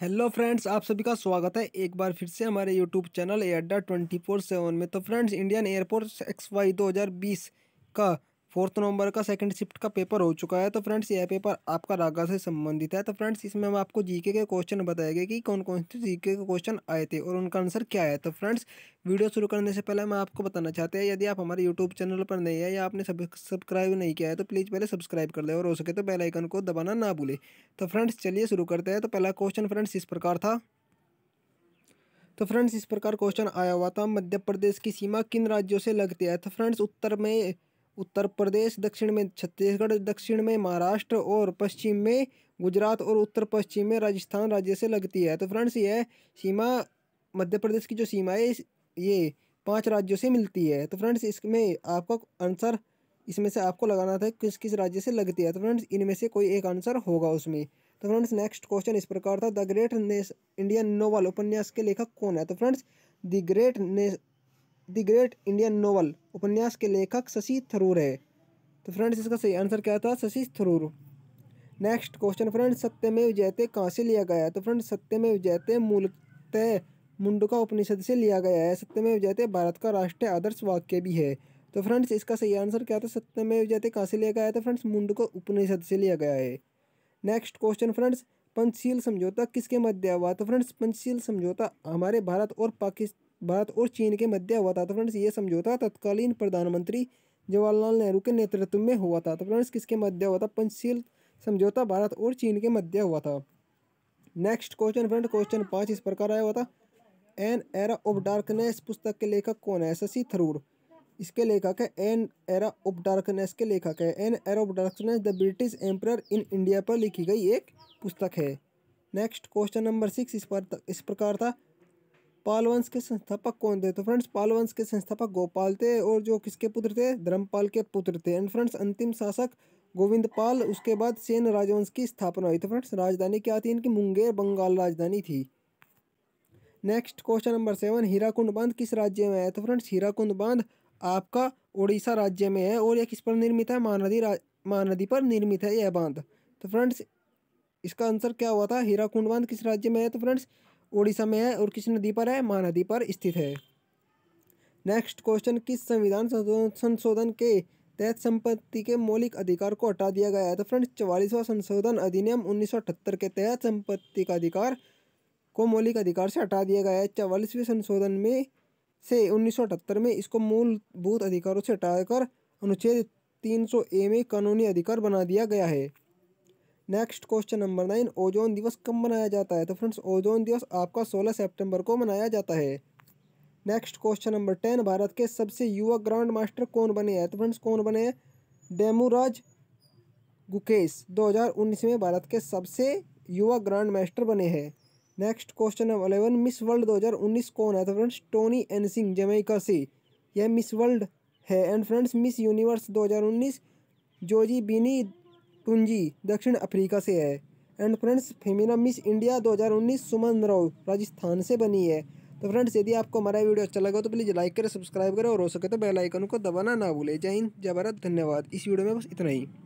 hello friends आप सभी का स्वागत है एक बार फिर से हमारे YouTube channel air adda twenty four seven में तो friends Indian air force X Y दो हज़ार बीस का फोर्थ नवंबर का सेकंड शिफ्ट का पेपर हो चुका है तो फ्रेंड्स यह पेपर आपका रागा से संबंधित है तो फ्रेंड्स इसमें हम आपको जीके के क्वेश्चन बताएंगे कि कौन कौन से जीके के क्वेश्चन आए थे और उनका आंसर क्या है तो फ्रेंड्स वीडियो शुरू करने से पहले मैं आपको बताना चाहते हैं यदि आप हमारे यूट्यूब चैनल पर नहीं है या आपने सब्सक्राइब नहीं किया है तो प्लीज़ पहले सब्सक्राइब कर ले और हो सके तो बेलाइकन को दबाना ना भूलें तो फ्रेंड्स चलिए शुरू करते हैं तो पहला क्वेश्चन फ्रेंड्स इस प्रकार था तो फ्रेंड्स इस प्रकार क्वेश्चन आया हुआ था मध्य प्रदेश की सीमा किन राज्यों से लगती है तो फ्रेंड्स उत्तर में उत्तर प्रदेश दक्षिण में छत्तीसगढ़ दक्षिण में महाराष्ट्र और पश्चिम में गुजरात और उत्तर पश्चिम में राजस्थान राज्य से लगती है तो फ्रेंड्स ये सीमा मध्य प्रदेश की जो सीमा है ये पांच राज्यों से मिलती है तो फ्रेंड्स इसमें आपका आंसर इसमें से आपको लगाना था किस किस राज्य से लगती है तो फ्रेंड्स इनमें से कोई एक आंसर होगा उसमें तो फ्रेंड्स नेक्स्ट क्वेश्चन इस प्रकार था द ग्रेट इंडियन नोवल उपन्यास के लेखक कौन है तो friends the great the great Indian novel उपन्यास के लेखक शशि थरूर है तो फ्रेंड्स इसका सही आंसर क्या था Shashi Tharoor next question friends सत्यमेव जयते कहाँ से लिया गया है तो फ्रेंड्स सत्यमेव जयते मूलतः मुंडका उपनिषद से लिया गया है सत्यमेव जयते भारत का राष्ट्रीय आदर्श वाक्य भी है तो फ्रेंड्स इसका सही आंसर क्या था सत्यमेव जयते कहाँ से लिया गया है तो फ्रेंड्स मुंडका उपनिषद से लिया गया है नेक्स्ट क्वेश्चन फ्रेंड्स पंचशील समझौता किसके मध्य हुआ तो फ्रेंड्स पंचशील समझौता हमारे भारत और पाकिस्तान भारत और चीन के मध्य हुआ था तो फ्रेंड्स ये समझौता तत्कालीन प्रधानमंत्री जवाहरलाल नेहरू के नेतृत्व में हुआ था तो फ्रेंड्स किसके मध्य हुआ था पंचशील समझौता भारत और चीन के मध्य हुआ था नेक्स्ट क्वेश्चन फ्रेंड क्वेश्चन पाँच इस प्रकार आया हुआ था एन एरा ऑफ डार्कनेस पुस्तक के लेखक कौन है शशि थरूर इसके लेखक है एन एरा ऑफ डार्कनेस के लेखक है an era of darkness the British Empire in India पर लिखी गई एक पुस्तक है नेक्स्ट क्वेश्चन नंबर सिक्स इस पर इस प्रकार था पालवंश के संस्थापक कौन थे तो फ्रेंड्स पालवंश के संस्थापक गोपाल थे और जो किसके पुत्र थे धर्मपाल के पुत्र थे एंड फ्रेंड्स अंतिम शासक गोविंद पाल उसके बाद सेन राजवंश की स्थापना हुई तो फ्रेंड्स राजधानी क्या थी इनकी मुंगेर बंगाल राजधानी थी next question number seven Hirakud बांध किस राज्य में है तो फ्रेंड्स हीराकुंड बांध आपका उड़ीसा राज्य में है और यह किस पर निर्मित है महानदी महानदी पर निर्मित है यह बांध तो फ्रेंड्स इसका आंसर क्या हुआ था हीराकुंड बांध किस राज्य में है तो फ्रेंड्स उड़ीसा में है और किस नदी पर है महानदी पर स्थित है नेक्स्ट क्वेश्चन किस संविधान संशोधन के तहत संपत्ति के मौलिक अधिकार को हटा दिया गया है तो फ्रेंड्स चवालीसवां संशोधन अधिनियम उन्नीस के तहत संपत्ति का अधिकार को मौलिक अधिकार से हटा दिया गया है चवालीसवें संशोधन में से उन्नीस में इसको मूलभूत अधिकारों से हटाकर अनुच्छेद तीन ए में कानूनी अधिकार बना दिया गया है next question number nine ozone दिवस कब मनाया जाता है तो फ्रेंड्स ओजोन दिवस आपका सोलह सेप्टेम्बर को मनाया जाता है next question number ten Bharat के सबसे युवा ग्रांड मास्टर कौन बने हैं तो फ्रेंड्स कौन बने हैं दो गुकेश 2019 में भारत के सबसे युवा ग्रांड मास्टर बने हैं next question number eleven Miss World 2019 कौन है तो फ्रेंड्स टोनी एनसिंग जमैका से यह मिस वर्ल्ड है and friends Miss Universe 2019 Zozibini Tunzi दक्षिण अफ्रीका से है and friends Femina Miss India 2019 Suman Rao Rajasthan से बनी है तो फ्रेंड्स यदि आपको हमारा वीडियो अच्छा लगा तो प्लीज़ लाइक करें सब्सक्राइब करें और हो सके तो बेल आइकन को दबाना ना भूलें जय हिंद जय भारत धन्यवाद इस वीडियो में बस इतना ही